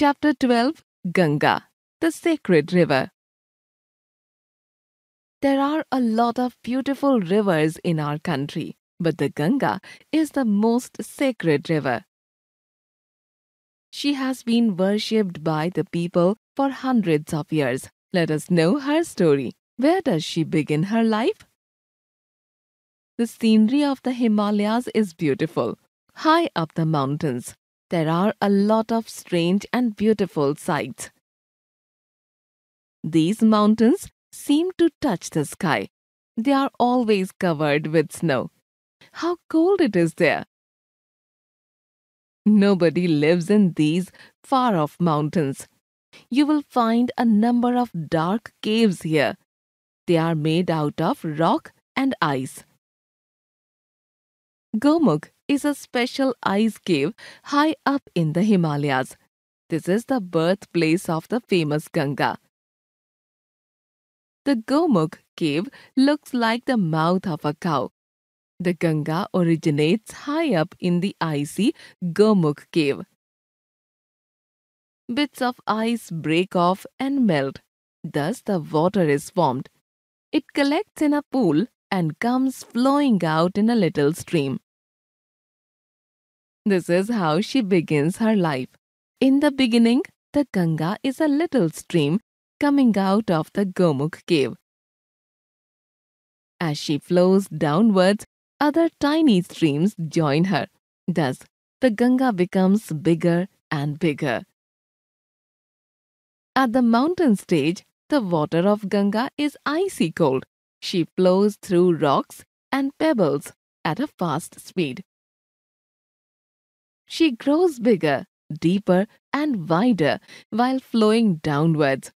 Chapter 12 Ganga, the Sacred River. There are a lot of beautiful rivers in our country, but the Ganga is the most sacred river. She has been worshipped by the people for hundreds of years. Let us know her story. Where does she begin her life? The scenery of the Himalayas is beautiful. High up the mountains, there are a lot of strange and beautiful sights. These mountains seem to touch the sky. They are always covered with snow. How cold it is there! Nobody lives in these far off mountains. You will find a number of dark caves here. They are made out of rock and ice. Gomuk is a special ice cave high up in the Himalayas. This is the birthplace of the famous Ganga. The Gomukh cave looks like the mouth of a cow. The Ganga originates high up in the icy Gomukh cave. Bits of ice break off and melt. Thus, the water is formed. It collects in a pool and comes flowing out in a little stream. This is how she begins her life. In the beginning, the Ganga is a little stream coming out of the Gomukh cave. As she flows downwards, other tiny streams join her. Thus, the Ganga becomes bigger and bigger. At the mountain stage, the water of Ganga is icy cold. She flows through rocks and pebbles at a fast speed. She grows bigger, deeper, and wider while flowing downwards.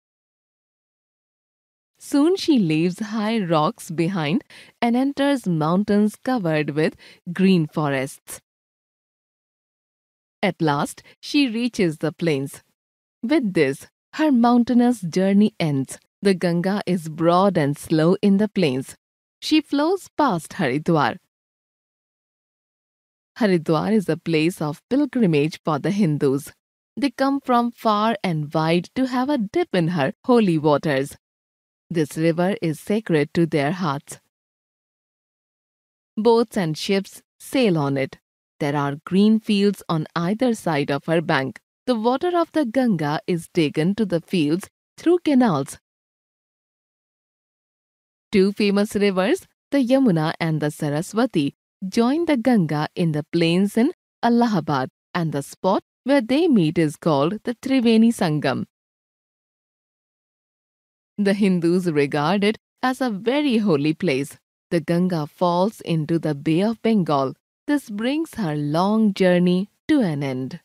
Soon she leaves high rocks behind and enters mountains covered with green forests. At last, she reaches the plains. With this, her mountainous journey ends. The Ganga is broad and slow in the plains. She flows past Haridwar, Haridwar is a place of pilgrimage for the Hindus. They come from far and wide to have a dip in her holy waters. This river is sacred to their hearts. Boats and ships sail on it. There are green fields on either side of her bank. The water of the Ganga is taken to the fields through canals. Two famous rivers, the Yamuna and the Saraswati, join the Ganga in the plains in Allahabad and the spot where they meet is called the Triveni Sangam. The Hindus regard it as a very holy place. The Ganga falls into the Bay of Bengal. This brings her long journey to an end.